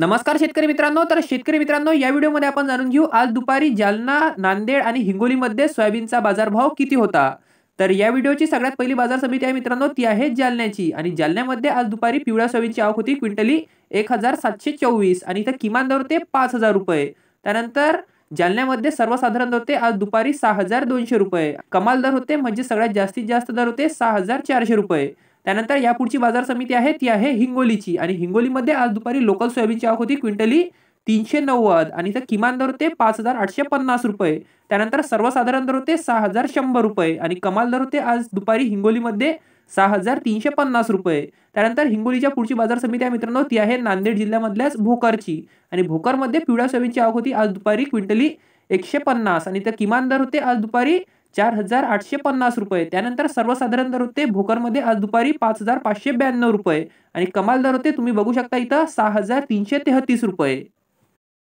नमस्कार शेतकरी मित्रांनो तर शेतकरी मित्रांनो या व्हिडिओमध्ये आपण जाणून घेऊ आज दुपारी जालना नांदेड आणि हिंगोलीमध्ये सोयाबीनचा बाजारभाव किती होता तर या व्हिडिओची सगळ्यात पहिली बाजार समिती आहे मित्रांनो ती आहे जालन्याची आणि जालन्यामध्ये आज दुपारी पिवळ्या सोयाबीनची आवक होती क्विंटली एक हजार सातशे चोवीस आणि इथं किमान दर होते पाच हजार रुपये त्यानंतर जालन्यामध्ये सर्वसाधारण दर होते आज दुपारी सहा हजार दोनशे रुपये कमाल दर होते म्हणजे सगळ्यात जास्तीत जास्त दर होते सहा हजार चारशे रुपये त्यानंतर या पुढची बाजार समिती आहे ती आहे हिंगोलीची आणि हिंगोलीमध्ये आज दुपारी लोकल सोयाबीनची आवक होती क्विंटली तीनशे नव्वद आणि तर किमान दर होते पाच हजार आठशे पन्नास रुपये त्यानंतर सर्वसाधारण दर होते सहा हजार शंभर रुपये आणि कमाल दर होते आज दुपारी हिंगोलीमध्ये सहा हजार तीनशे पन्नास रुपये त्यानंतर हिंगोलीच्या पुढची बाजार समिती आहे मित्रांनो ती आहे नांदेड जिल्ह्यामधल्याच भोकरची आणि भोकरमध्ये पिवळ्या सोयाबीनची आवक होती आज दुपारी क्विंटली एकशे पन्नास आणि तर किमान दर होते आज दुपारी चार हजार आठशे पन्नास रुपये त्यानंतर सर्वसाधारण दर होते भोकरमध्ये आज दुपारी पाच हजार पाचशे ब्याण्णव रुपये आणि कमाल दर होते तुम्ही बघू शकता इथं सहा हजार तीनशे तेहतीस रुपये